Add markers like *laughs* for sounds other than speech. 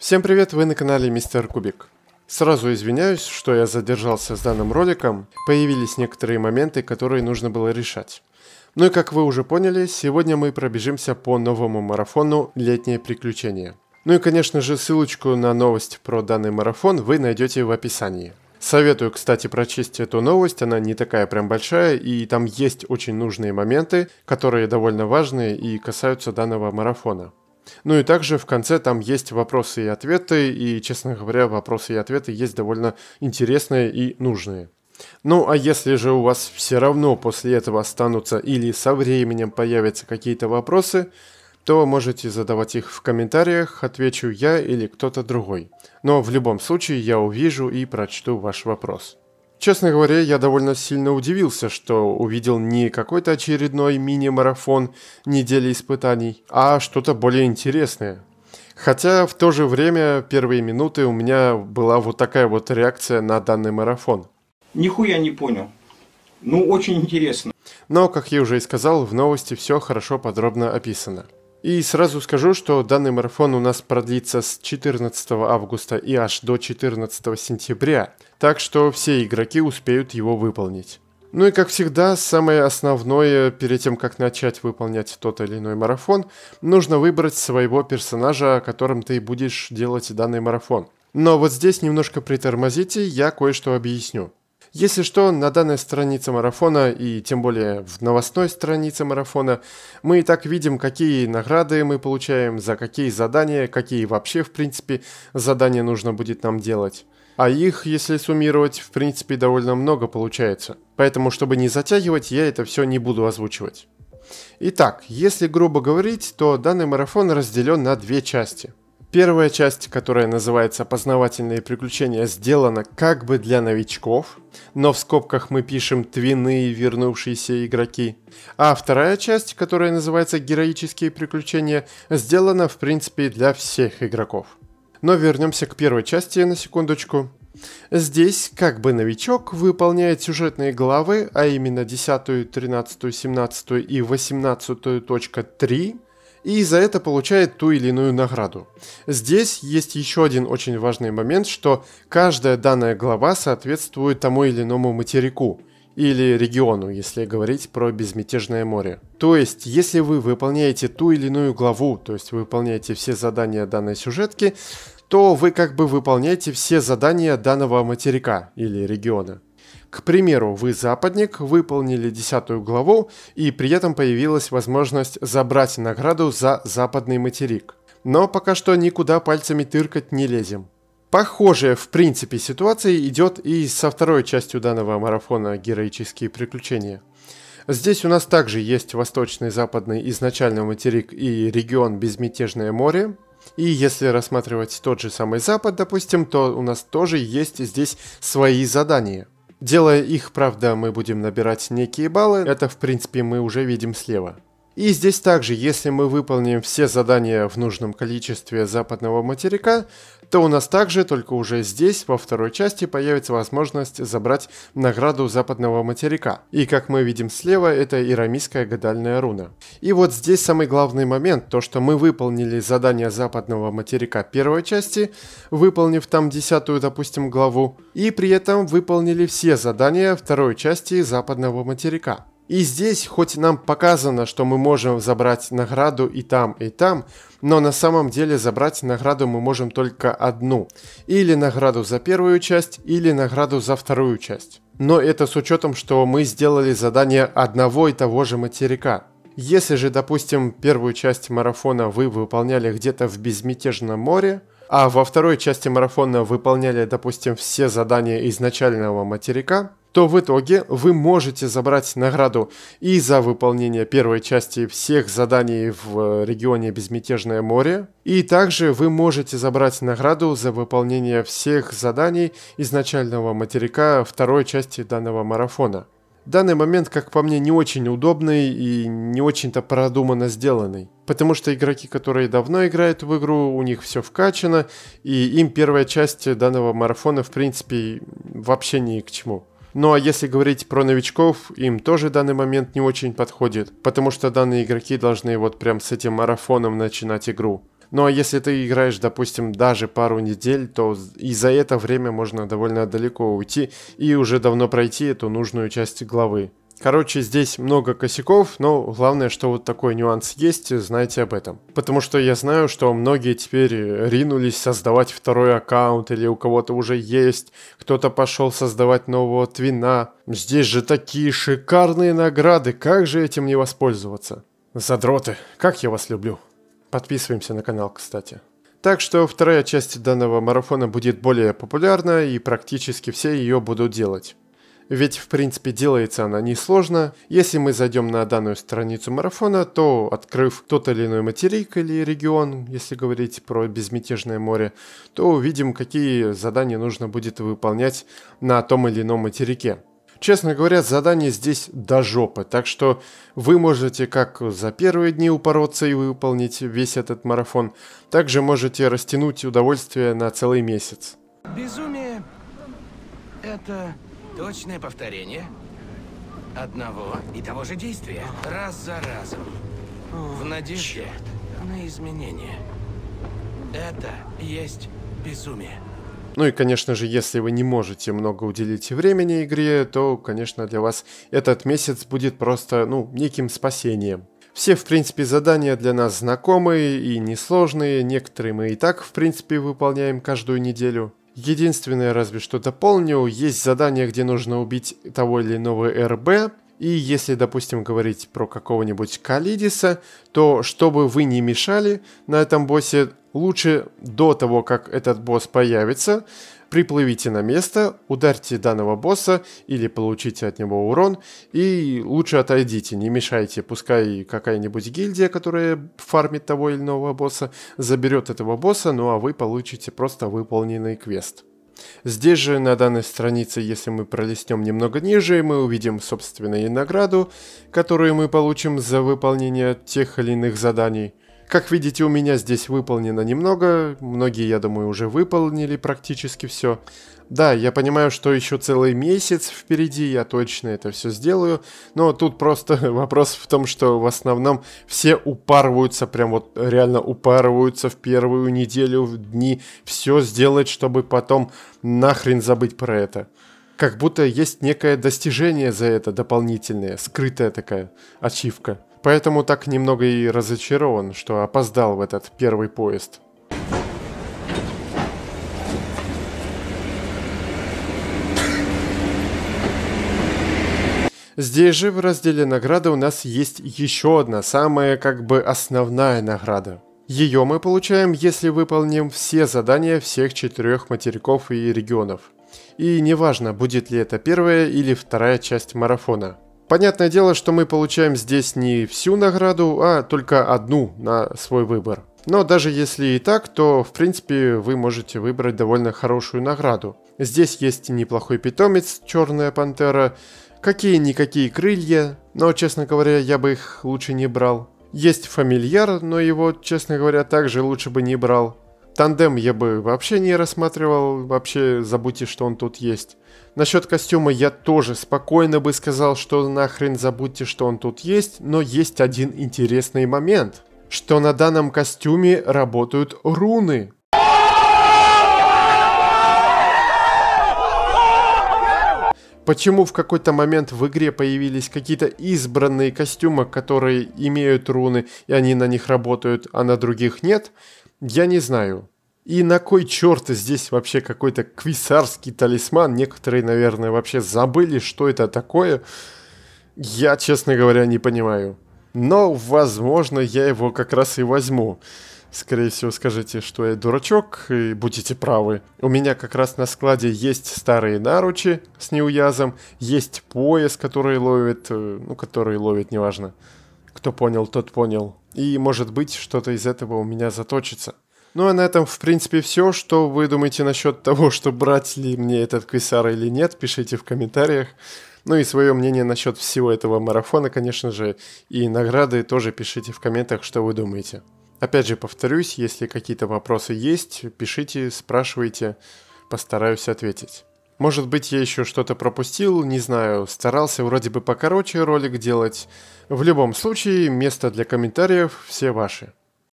Всем привет, вы на канале Мистер Кубик. Сразу извиняюсь, что я задержался с данным роликом, появились некоторые моменты, которые нужно было решать. Ну и как вы уже поняли, сегодня мы пробежимся по новому марафону «Летние приключения». Ну и конечно же ссылочку на новость про данный марафон вы найдете в описании. Советую, кстати, прочесть эту новость, она не такая прям большая, и там есть очень нужные моменты, которые довольно важные и касаются данного марафона. Ну и также в конце там есть вопросы и ответы, и, честно говоря, вопросы и ответы есть довольно интересные и нужные. Ну а если же у вас все равно после этого останутся или со временем появятся какие-то вопросы, то можете задавать их в комментариях, отвечу я или кто-то другой. Но в любом случае я увижу и прочту ваш вопрос. Честно говоря, я довольно сильно удивился, что увидел не какой-то очередной мини-марафон недели испытаний, а что-то более интересное. Хотя в то же время первые минуты у меня была вот такая вот реакция на данный марафон. Нихуя не понял. Ну, очень интересно. Но, как я уже и сказал, в новости все хорошо подробно описано. И сразу скажу, что данный марафон у нас продлится с 14 августа и аж до 14 сентября, так что все игроки успеют его выполнить. Ну и как всегда, самое основное, перед тем как начать выполнять тот или иной марафон, нужно выбрать своего персонажа, которым ты будешь делать данный марафон. Но вот здесь немножко притормозите, я кое-что объясню. Если что, на данной странице марафона и тем более в новостной странице марафона мы и так видим, какие награды мы получаем, за какие задания, какие вообще в принципе задания нужно будет нам делать. А их, если суммировать, в принципе довольно много получается. Поэтому, чтобы не затягивать, я это все не буду озвучивать. Итак, если грубо говорить, то данный марафон разделен на две части – Первая часть, которая называется «Познавательные приключения», сделана как бы для новичков, но в скобках мы пишем «твины» и «вернувшиеся игроки». А вторая часть, которая называется «Героические приключения», сделана, в принципе, для всех игроков. Но вернемся к первой части на секундочку. Здесь как бы новичок выполняет сюжетные главы, а именно 10, 13, 17 и 18.3 и за это получает ту или иную награду. Здесь есть еще один очень важный момент, что каждая данная глава соответствует тому или иному материку или региону, если говорить про безмятежное море. То есть, если вы выполняете ту или иную главу, то есть вы выполняете все задания данной сюжетки, то вы как бы выполняете все задания данного материка или региона. К примеру, вы западник, выполнили десятую главу, и при этом появилась возможность забрать награду за западный материк. Но пока что никуда пальцами тыркать не лезем. Похожая, в принципе, ситуация идет и со второй частью данного марафона «Героические приключения». Здесь у нас также есть восточный, западный, изначальный материк и регион Безмятежное море. И если рассматривать тот же самый Запад, допустим, то у нас тоже есть здесь свои задания – Делая их, правда, мы будем набирать некие баллы. Это, в принципе, мы уже видим слева. И здесь также, если мы выполним все задания в нужном количестве западного материка, то у нас также, только уже здесь, во второй части, появится возможность забрать награду западного материка. И как мы видим слева, это ирамийская гадальная руна. И вот здесь самый главный момент, то что мы выполнили задание западного материка первой части, выполнив там десятую, допустим, главу, и при этом выполнили все задания второй части западного материка. И здесь, хоть нам показано, что мы можем забрать награду и там, и там, но на самом деле забрать награду мы можем только одну. Или награду за первую часть, или награду за вторую часть. Но это с учетом, что мы сделали задание одного и того же материка. Если же, допустим, первую часть марафона вы выполняли где-то в безмятежном море, а во второй части марафона выполняли, допустим, все задания изначального материка, то в итоге вы можете забрать награду и за выполнение первой части всех заданий в э, регионе Безмятежное море, и также вы можете забрать награду за выполнение всех заданий изначального материка второй части данного марафона. Данный момент, как по мне, не очень удобный и не очень-то продуманно сделанный. Потому что игроки, которые давно играют в игру, у них все вкачано, и им первая часть данного марафона, в принципе, вообще ни к чему. Ну а если говорить про новичков, им тоже данный момент не очень подходит, потому что данные игроки должны вот прям с этим марафоном начинать игру. Ну а если ты играешь, допустим, даже пару недель, то и за это время можно довольно далеко уйти и уже давно пройти эту нужную часть главы. Короче, здесь много косяков, но главное, что вот такой нюанс есть, знайте об этом. Потому что я знаю, что многие теперь ринулись создавать второй аккаунт, или у кого-то уже есть, кто-то пошел создавать нового твина. Здесь же такие шикарные награды, как же этим не воспользоваться? Задроты, как я вас люблю. Подписываемся на канал, кстати. Так что вторая часть данного марафона будет более популярна, и практически все ее будут делать ведь в принципе делается она несложно. Если мы зайдем на данную страницу марафона, то открыв тот или иной материк или регион, если говорить про безмятежное море, то увидим, какие задания нужно будет выполнять на том или ином материке. Честно говоря, задание здесь до жопы, так что вы можете как за первые дни упороться и выполнить весь этот марафон, также можете растянуть удовольствие на целый месяц. Безумие – это Точное повторение одного и того же действия. Раз за разом. В надежде Черт. на изменения. Это есть безумие. Ну и, конечно же, если вы не можете много уделить времени игре, то, конечно, для вас этот месяц будет просто, ну, неким спасением. Все, в принципе, задания для нас знакомые и несложные, некоторые мы и так, в принципе, выполняем каждую неделю. Единственное, разве что дополню, есть задание, где нужно убить того или иного РБ. И если, допустим, говорить про какого-нибудь Калидиса, то чтобы вы не мешали на этом боссе, лучше до того, как этот босс появится, приплывите на место, ударьте данного босса или получите от него урон, и лучше отойдите, не мешайте, пускай какая-нибудь гильдия, которая фармит того или иного босса, заберет этого босса, ну а вы получите просто выполненный квест. Здесь же на данной странице, если мы пролистнем немного ниже, мы увидим, собственно, награду, которую мы получим за выполнение тех или иных заданий. Как видите, у меня здесь выполнено немного. Многие, я думаю, уже выполнили практически все. Да, я понимаю, что еще целый месяц впереди, я точно это все сделаю. Но тут просто *laughs* вопрос в том, что в основном все упарываются, прям вот реально упарываются в первую неделю, в дни. Все сделать, чтобы потом нахрен забыть про это как будто есть некое достижение за это дополнительное, скрытая такая ачивка. Поэтому так немного и разочарован, что опоздал в этот первый поезд. Здесь же в разделе награды у нас есть еще одна, самая как бы основная награда. Ее мы получаем, если выполним все задания всех четырех материков и регионов. И неважно, будет ли это первая или вторая часть марафона. Понятное дело, что мы получаем здесь не всю награду, а только одну на свой выбор. Но даже если и так, то в принципе вы можете выбрать довольно хорошую награду. Здесь есть неплохой питомец, черная пантера, какие-никакие крылья, но честно говоря я бы их лучше не брал. Есть фамильяр, но его, честно говоря, также лучше бы не брал. Тандем я бы вообще не рассматривал, вообще забудьте, что он тут есть. Насчет костюма я тоже спокойно бы сказал, что нахрен забудьте, что он тут есть, но есть один интересный момент, что на данном костюме работают руны. Почему в какой-то момент в игре появились какие-то избранные костюмы, которые имеют руны, и они на них работают, а на других нет – я не знаю. И на кой черт здесь вообще какой-то квисарский талисман? Некоторые, наверное, вообще забыли, что это такое. Я, честно говоря, не понимаю. Но, возможно, я его как раз и возьму. Скорее всего, скажите, что я дурачок, и будете правы. У меня как раз на складе есть старые наручи с неуязом, есть пояс, который ловит, э, ну, который ловит, неважно. Кто понял, тот понял. И, может быть, что-то из этого у меня заточится. Ну а на этом, в принципе, все. Что вы думаете насчет того, что брать ли мне этот Квисара или нет, пишите в комментариях. Ну и свое мнение насчет всего этого марафона, конечно же, и награды тоже пишите в комментах, что вы думаете. Опять же, повторюсь, если какие-то вопросы есть, пишите, спрашивайте, постараюсь ответить. Может быть, я еще что-то пропустил, не знаю. Старался вроде бы покороче ролик делать. В любом случае, место для комментариев все ваши.